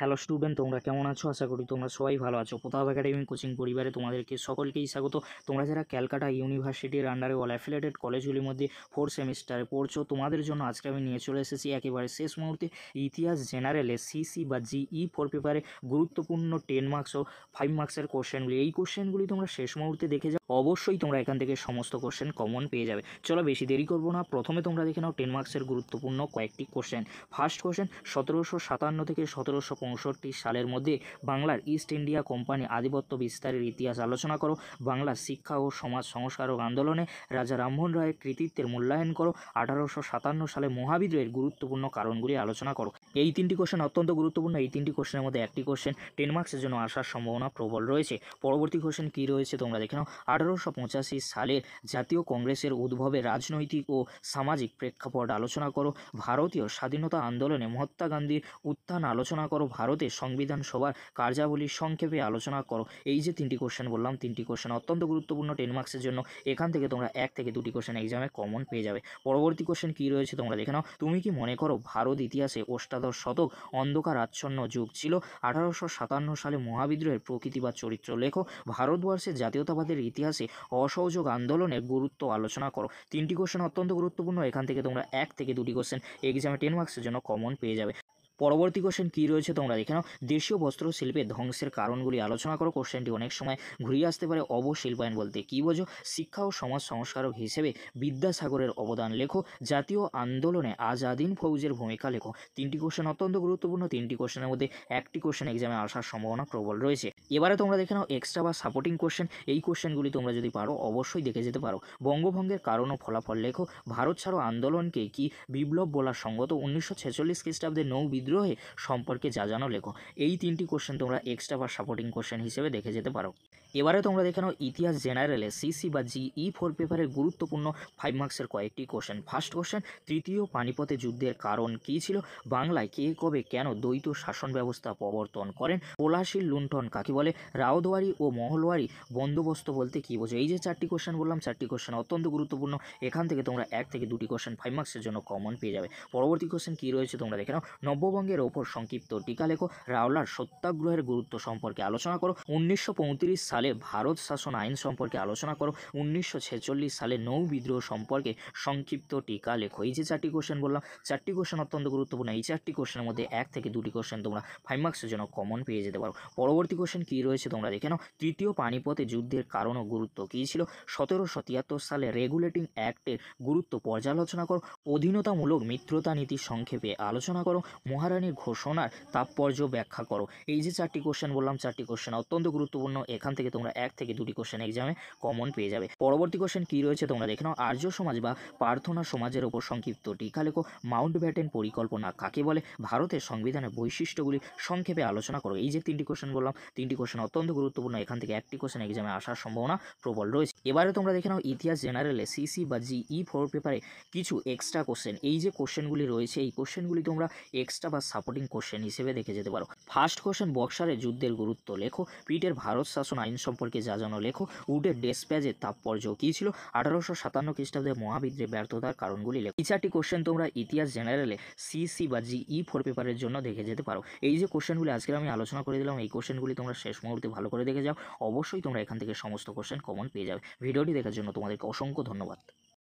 hello student তোমরা কেমন আছো আশা করি তোমরা সবাই ভালো আছো প্রতাপ একাডেমি কোচিং পরিবারে তোমাদেরকে সকলকেই স্বাগত তোমরা যারা ক্যালকাটা ইউনিভার্সিটির আন্ডারে অল অ্যাফিলেটেড কলেজগুলির মধ্যে ফোর সেমিস্টারে পড়ছো তোমাদের জন্য আজকে আমি নিয়ে চলে এসেছি একেবারে শেষ মুহূর্তে ইতিহাস জেনারেলে সিসি বা জিই ফোর পেপারে গুরুত্বপূর্ণ টেন মার্কস ও ফাইভ মার্কসের কোশ্চেনগুলি এই কোশ্চেনগুলি তোমরা শেষ মুহূর্তে দেখে যাও অবশ্যই তোমরা এখান থেকে সমস্ত কোশ্চেন কমন পেয়ে যাবে চলো বেশি দেরি করবো না প্রথমে তোমরা দেখে নাও টেন মার্কসের গুরুত্বপূর্ণ কয়েকটি কোশ্চেন ফার্স্ট কোশ্চেন সতেরোশো সাতান্ন থেকে সতেরোশো পঁয়ষট্টি সালের মধ্যে বাংলার ইস্ট ইন্ডিয়া কোম্পানি আধিপত্য বিস্তারের ইতিহাস আলোচনা করো বাংলার শিক্ষা ও সমাজ সংস্কারক আন্দোলনে রাজা রামমোহন রায়ের কৃতিত্বের মূল্যায়ন করো আঠারোশো সাতান্ন সালে মহাবিদ্রোহের গুরুত্বপূর্ণ কারণগুলি আলোচনা করো এই তিনটি কোশ্চেন অত্যন্ত গুরুত্বপূর্ণ এই তিনটি কোশ্চেনের মধ্যে একটি কোশ্চেন টেন মার্ক্সের জন্য আসার সম্ভাবনা প্রবল রয়েছে পরবর্তী কোশ্চেন কী রয়েছে তোমরা দেখে নাও আঠারোশো পঁচাশি সালের জাতীয় কংগ্রেসের উদ্ভবে রাজনৈতিক ও সামাজিক প্রেক্ষাপট আলোচনা করো ভারতীয় স্বাধীনতা আন্দোলনে মহাত্মা গান্ধীর উত্থান আলোচনা করো ভারতের সংবিধান সভার কার্যাবলীর সংক্ষেপে আলোচনা করো এই যে তিনটি কোশ্চেন বললাম তিনটি কোশ্চেন অত্যন্ত গুরুত্বপূর্ণ টেন মার্কসের জন্য এখান থেকে তোমরা এক থেকে দুটি কোশ্চেন এক্সামে কমন পেয়ে যাবে পরবর্তী কোশ্চেন কী রয়েছে তোমরা দেখে নাও তুমি কি মনে করো ভারত ইতিহাসে অষ্টাদশ শতক অন্ধকার আচ্ছন্ন যুগ ছিল আঠারোশো সাতান্ন সালে মহাবিদ্রোহের প্রকৃতি বা চরিত্র লেখো ভারতবর্ষের জাতীয়তাবাদের ইতিহাসে অসহযোগ আন্দোলনের গুরুত্ব আলোচনা করো তিনটি কোশ্চেন অত্যন্ত গুরুত্বপূর্ণ এখান থেকে তোমরা এক থেকে দুটি কোশ্চেন এক্সামে টেন মার্কসের জন্য কমন পেয়ে যাবে পরবর্তী কোশ্চেন কী রয়েছে তোমরা দেখে নাও দেশীয় বস্ত্র শিল্পে ধ্বংসের কারণগুলি আলোচনা করো কোশ্চেনটি অনেক সময় ঘুরিয়ে আসতে পারে অবশিল্পায়ন বলতে কী বোঝো শিক্ষা ও সমাজ সংস্কারক হিসেবে বিদ্যাসাগরের অবদান লেখো জাতীয় আন্দোলনে আজাদিন ফৌজের ভূমিকা লেখো তিনটি কোশ্চেন অত্যন্ত গুরুত্বপূর্ণ তিনটি কোশ্চেনের মধ্যে একটি কোশ্চেন এক্সামে আসার সম্ভাবনা প্রবল রয়েছে এবারে তোমরা দেখে নাও এক্সট্রা বা সাপোর্টিং কোশ্চেন এই কোশ্চেনগুলি তোমরা যদি পারো অবশ্যই দেখে যেতে পারো বঙ্গভঙ্গের কারণ ও ফলাফল লেখো ভারত ছাড়ো আন্দোলনকে কি বিপ্লব বলা সঙ্গত উনিশশো ছেচল্লিশ খ্রিস্টাব্দে নৌ বিদ্রোহে সম্পর্কে যা জানো লেখো এই তিনটি কোশ্চেন তোমরা এক্সট্রা বা সাপোর্টিং কোশ্চেন হিসেবে দেখে যেতে পারো এবারে তোমরা দেখে নাও ইতিহাস জেনারেলে সিসি বা জিই ফোর পেপারের গুরুত্বপূর্ণ ফাইভ মার্কসের কয়েকটি কোশ্চেন ফার্স্ট কোশ্চেন তৃতীয় পানিপথে যুদ্ধের কারণ কী ছিল বাংলায় কে কবে কেন দ্বৈত শাসন ব্যবস্থা প্রবর্তন করেন কোলাশীল লুণ্ঠন কাকে বলে রাওদোয়ারি ও মহলওয়ারি বন্দোবস্ত বলতে কী বোঝো এই যে চারটি কোশ্চেন বললাম চারটি কোশ্চেন অত্যন্ত গুরুত্বপূর্ণ এখান থেকে তোমরা এক থেকে দুটি কোশ্চেন ফাইভ মার্কসের জন্য কমন পেয়ে যাবে পরবর্তী কোশ্চেন কী রয়েছে তোমরা দেখে নাও বঙ্গবঙ্গের ওপর সংক্ষিপ্ত টিকা লেখো রাওলার সত্যাগ্রহের গুরুত্ব সম্পর্কে আলোচনা করো উনিশশো সালে ভারত শাসন আইন সম্পর্কে আলোচনা করো উনিশশো সালে নৌ বিদ্রোহ সম্পর্কে সংক্ষিপ্ত টিকা লেখো এই যে চারটি কোশ্চেন বললাম চারটি কোশ্চেন অত্যন্ত গুরুত্বপূর্ণ এই চারটি কোশ্চেনের মধ্যে এক থেকে দুটি কোশ্চেন তোমরা ফাইভ মার্ক্সের জন্য কমন পেয়ে যেতে পারো পরবর্তী কোশ্চেন কী রয়েছে তোমরা দেখে নাও তৃতীয় পানিপথে যুদ্ধের কারণ ও গুরুত্ব কী ছিল সতেরোশো তিয়াত্তর সালে রেগুলেটিং অ্যাক্টের গুরুত্ব পর্যালোচনা করো অধীনতামূলক মিত্রতা নীতি সংক্ষেপে আলোচনা করো মহা মহারানীর ঘোষণার তাৎপর্য ব্যাখ্যা করো এই যে চারটি কোশ্চেন বললাম চারটি কোশ্চেন অত্যন্ত গুরুত্বপূর্ণ এখান থেকে তোমরা এক থেকে দুটি কোশ্চেন এক্সামে কমন পেয়ে যাবে পরবর্তী কোশ্চেন কী রয়েছে তোমরা দেখে নাও আর্য সমাজ বা প্রার্থনা সমাজের ওপর সংক্ষিপ্ত টিকা লেখো মাউন্ট ব্যাটেন পরিকল্পনা কাকে বলে ভারতের সংবিধানের বৈশিষ্ট্যগুলি সংক্ষেপে আলোচনা করো এই যে তিনটি কোশ্চেন বললাম তিনটি কোশ্চেন অত্যন্ত গুরুত্বপূর্ণ এখান থেকে একটি কোশ্চেন এক্সামে আসার সম্ভাবনা প্রবল রয়েছে এবারে তোমরা দেখে নাও ইতিহাস জেনারেলে সিসি বা জিই ফোর পেপারে কিছু এক্সট্রা কোশ্চেন এই যে কোশ্চেনগুলি রয়েছে এই কোশ্চেনগুলি তোমরা এক্সট্রা বা সাপোর্টিং কোশ্চেন হিসেবে দেখে যেতে পারো ফার্স্ট কোশ্চেন বক্সারে যুদ্ধের গুরুত্ব লেখো পিটের ভারত শাসন আইন সম্পর্কে যা জানো লেখো উডের ডেসপ্যাজের তাৎপর্য কী ছিল আঠারোশো সাতান্ন খ্রিস্টাব্দে মহাবিদ্রে ব্যর্থতার কারণগুলি লেখো ইচারটি চারটি কোশ্চেন তোমরা ইতিহাস জেনারেলে সিসি বা জিই ফোর পেপারের জন্য দেখে যেতে পারো এই যে কোশ্চেনগুলি আজকে আমি আলোচনা করে দিলাম এই কোশ্চেনগুলি তোমরা শেষ মুহূর্তে ভালো করে দেখে যাও অবশ্যই তোমরা এখান থেকে সমস্ত কোশ্চেন কমন পেয়ে যাবে ভিডিওটি দেখার জন্য তোমাদেরকে অসংখ্য ধন্যবাদ